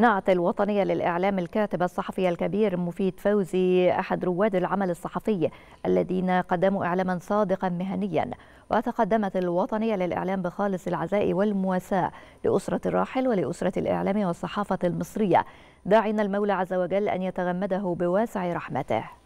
نعت الوطنية للإعلام الكاتب الصحفي الكبير مفيد فوزي أحد رواد العمل الصحفي الذين قدموا إعلاما صادقا مهنيا وتقدمت الوطنية للإعلام بخالص العزاء والمواساة لأسرة الراحل ولأسرة الإعلام والصحافة المصرية داعين المولى عز وجل أن يتغمده بواسع رحمته